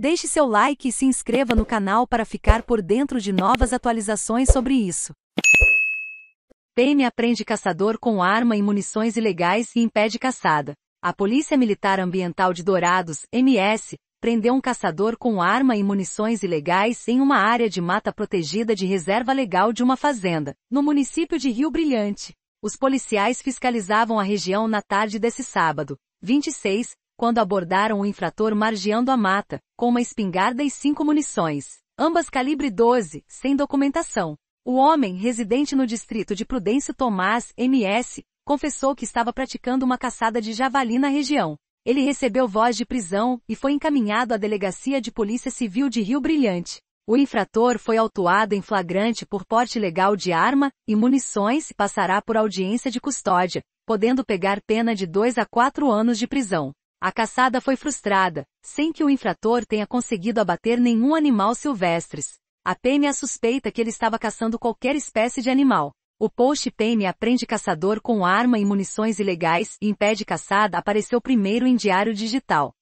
Deixe seu like e se inscreva no canal para ficar por dentro de novas atualizações sobre isso. PM aprende caçador com arma e munições ilegais e impede caçada. A Polícia Militar Ambiental de Dourados, MS, prendeu um caçador com arma e munições ilegais em uma área de mata protegida de reserva legal de uma fazenda, no município de Rio Brilhante. Os policiais fiscalizavam a região na tarde desse sábado, 26, quando abordaram o infrator margeando a mata, com uma espingarda e cinco munições, ambas calibre 12, sem documentação. O homem, residente no distrito de Prudêncio Tomás, MS, confessou que estava praticando uma caçada de javali na região. Ele recebeu voz de prisão e foi encaminhado à Delegacia de Polícia Civil de Rio Brilhante. O infrator foi autuado em flagrante por porte legal de arma e munições e passará por audiência de custódia, podendo pegar pena de 2 a 4 anos de prisão. A caçada foi frustrada, sem que o infrator tenha conseguido abater nenhum animal silvestres. A PEMEA é suspeita que ele estava caçando qualquer espécie de animal. O post PEMEA prende caçador com arma e munições ilegais e impede caçada apareceu primeiro em diário digital.